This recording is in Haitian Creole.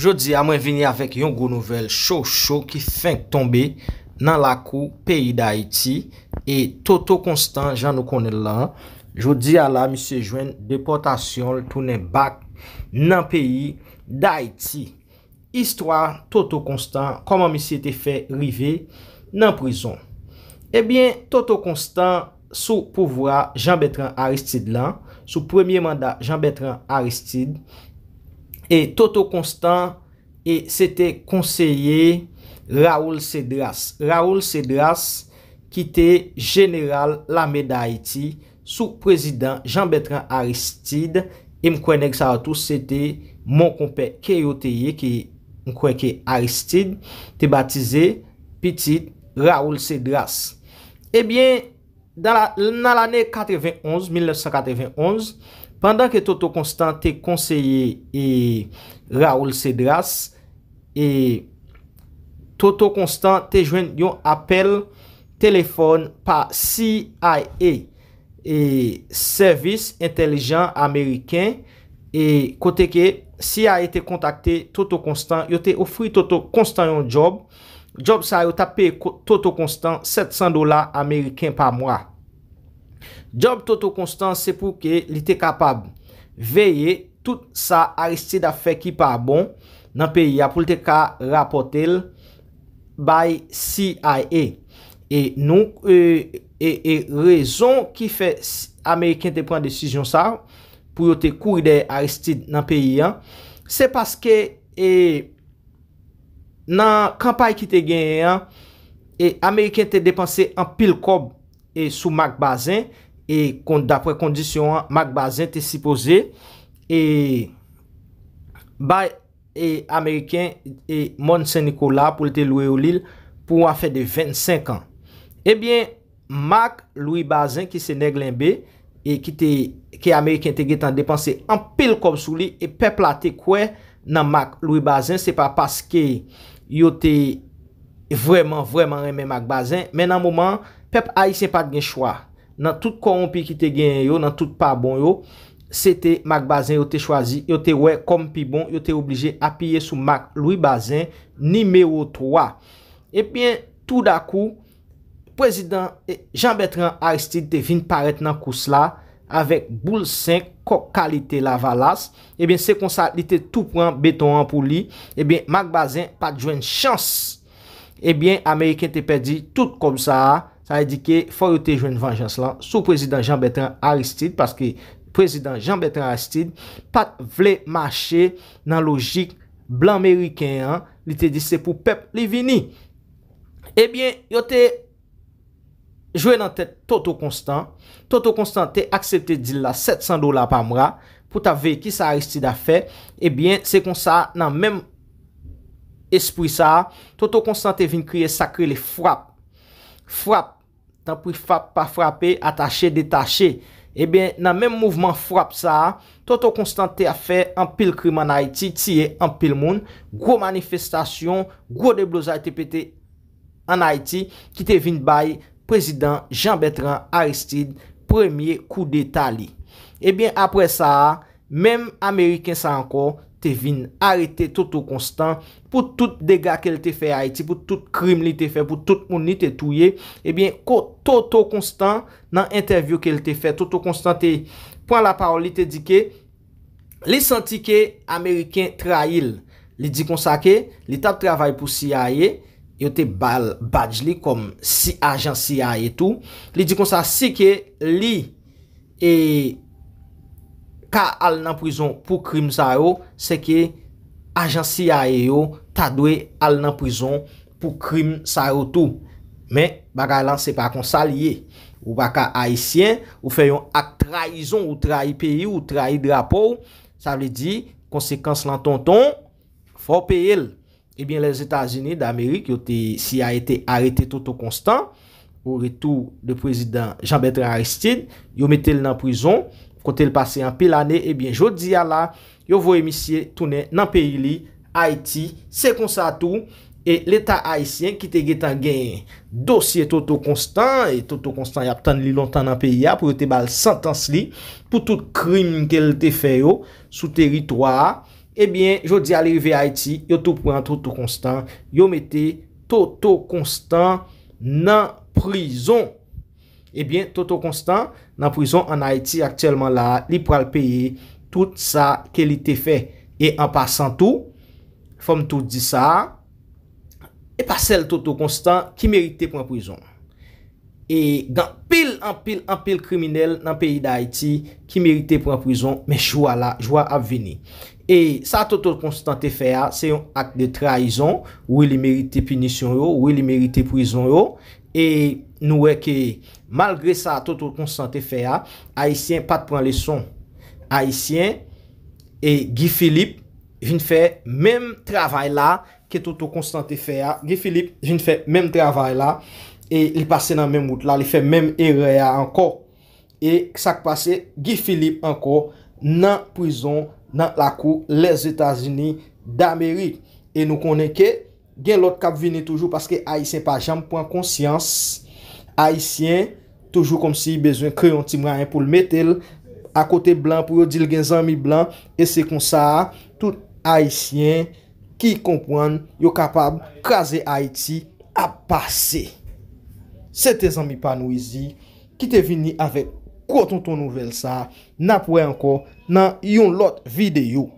Jodi a mwen vini avèk yon goun nouvel chou chou ki fènk tombe nan lakou peyi d'Haïti E toto konstan jan nou konen lan Jodi a la mi se jwen depotasyon l tounen bak nan peyi d'Haïti Istwa toto konstan koman mi se te fè rive nan prizon Ebyen toto konstan sou pouvwa janbetran Aristide lan Sou premye mandat janbetran Aristide Et Toto Constant, e et c'était conseiller Raoul Cedras. Raoul Cedras, qui était général l'armée d'Haïti, sous-président Jean-Bertrand Aristide. Et je crois que ça va tous, c'était mon compère Kéotéye, qui est Aristide, qui a été baptisé petit Raoul Cedras. Et bien, dans l'année 91, 1991... Pendan ke Toto Constant te konseye Raoul Cedras, Toto Constant te jwen yon apel telefon pa CIA, Servis Intelligent Ameriken, Kote ke CIA te kontakte Toto Constant, yo te ofri Toto Constant yon job, Job sa yo tape Toto Constant 700 dola Ameriken pa mwa. Job toto konstant se pou ke li te kapab veye tout sa aristide a fek ki pa bon nan peyi ya pou li te ka rapote l bay CIA. E nou e, e, e rezon ki fe Ameriken te pren desisyon sa pou yo te kou de aristide nan peyi ya, se paske e, nan kampay ki te genye, Ameriken te depanse an pil kob sou mark bazen, E kon dapre kondisyon an, Mac Bazin te sipoze, e bay e Ameriken, e mon Saint-Nicolas pou te loue ou li, pou an fe de 25 an. Ebyen, Mac Louis Bazin ki se neg lenbe, e ki Ameriken te getan depanse, an pil kom sou li, e pep la te kwe nan Mac Louis Bazin, se pa paske yo te vweman vweman reme Mac Bazin, men nan mouman, pep ay se pat gen chwa, nan tout koron pi ki te gen yo, nan tout pa bon yo, se te, Mark Bazin yo te chwazi, yo te wey kom pi bon, yo te oblije apiye sou Mark Louis Bazin, nimeyo 3. Ebyen, tout daku, prezident e Jean-Bertrand Aristide te vin paret nan kous la, avek boul 5, kok kalite la valas, ebyen, se konsa li te tou pran beton an pou li, ebyen, Mark Bazin pa djwen chans, ebyen, Ameriken te pedi tout kom sa a, A edike, fwa yo te jwen venjans lan sou prezident Jean-Bertrand Aristide. Paske prezident Jean-Bertrand Aristide pat vle mache nan logik blan meriken. Li te dise pou pep li vini. Ebyen, yo te jwen nan tet Toto Constant. Toto Constant te aksepte dil la 700 dolar pa mwa. Pou ta ve ki sa Aristide a fe. Ebyen, eh se kon sa nan menm espri sa. Toto Constant te vin kriye sakre le fwap. Fwap. tan pri fap pa frapè, atache, detache, e eh ben nan menm mouvman frap sa, ton ton konstante te a fè an pil krim an Haiti, tiye an pil moun, gwo manifestasyon, gwo debloza te pète an Haiti, ki te vin bay, prezident Jean-Bertrand Aristide, premye kou de tali. E eh ben apre sa, menm Ameriken sa anko, te vin arite toto konstant pou tout degat ke li te fe a iti, pou tout krim li te fe, pou eh tout mouni te touye, ebyen ko toto konstant nan interview ke li te fe, toto konstant te pon la parol li te di ke, li santi ke Ameriken trail, li di kon sa ke, li tap travay pou CIA, yo te bal badj li kom CIA, CIA etou, li di kon sa si ke li e... ka al nan prizon pou krim zaro, seke ajan siya e yo, ta dwe al nan prizon pou krim zaro tou. Men, baka lan sepa konsalye, ou baka haisyen, ou feyon ak traizon, ou trai peyi, ou trai drapo, sa vle di konsekans lan ton ton, fo pey el. Ebyen, les Etats-Unis d'Amerik, yo te siya ete arete toto konstan, ou retou de prezident Jean-Bertrand Aristide, yo metel nan prizon, Kotel pase an pil ane, ebyen, eh jodi a la, yo vo emisye toune nan peyi li, Haiti, se konsa tou, e leta Haitien ki te getan gen dosye toto konstan, e toto konstan yap tan li lontan nan peyi a, pou yo te bal santans li, pou tout krim ke li te feyo, sou teritwa, ebyen, eh jodi a li ve Haiti, yo tou pran toto konstan, yo mette toto konstan nan prizon. Ebyen, eh Toto Constant nan prizon an Haiti aktiyelman la li pral peye tout sa ke li te fe E an pasan tou, fom tou di sa, e pa sel Toto Constant ki merite pou an prizon E gan pil an pil an pil kriminel nan peyi da Haiti ki merite pou an prizon Mech wala, jwa ap vini E sa Toto Constant te fe a, se yon ak de traizon Ou li merite punisyon yo, ou li merite prizon yo E nou weke... Malgre sa, Toto Konstante fe ya... Haitien pat pran leson... Haitien... E Guy Philippe... Vin fe menm travay la... Ke Toto Konstante fe ya... Guy Philippe vin fe menm travay la... E li pase nan menm route la... Li fe menm erre ya anko... E sa k pase... Guy Philippe anko nan prison... Nan la kou les Etats-Unis d'Amerik... E nou konen ke... Gen lot kap vine toujou... Paske Haitien pa jam pran konsyans... Haitien, toujou kom si yi bezwen kre yon timran yon pou l metel, akote blan pou yon dil gen zami blan, e se kon sa, tout Haitien ki yi kompwen, yon kapab kaze Haiti ap pase. Sete zami panouizi, ki te vini avek koton ton nouvel sa, napwe anko nan yon lot videyo.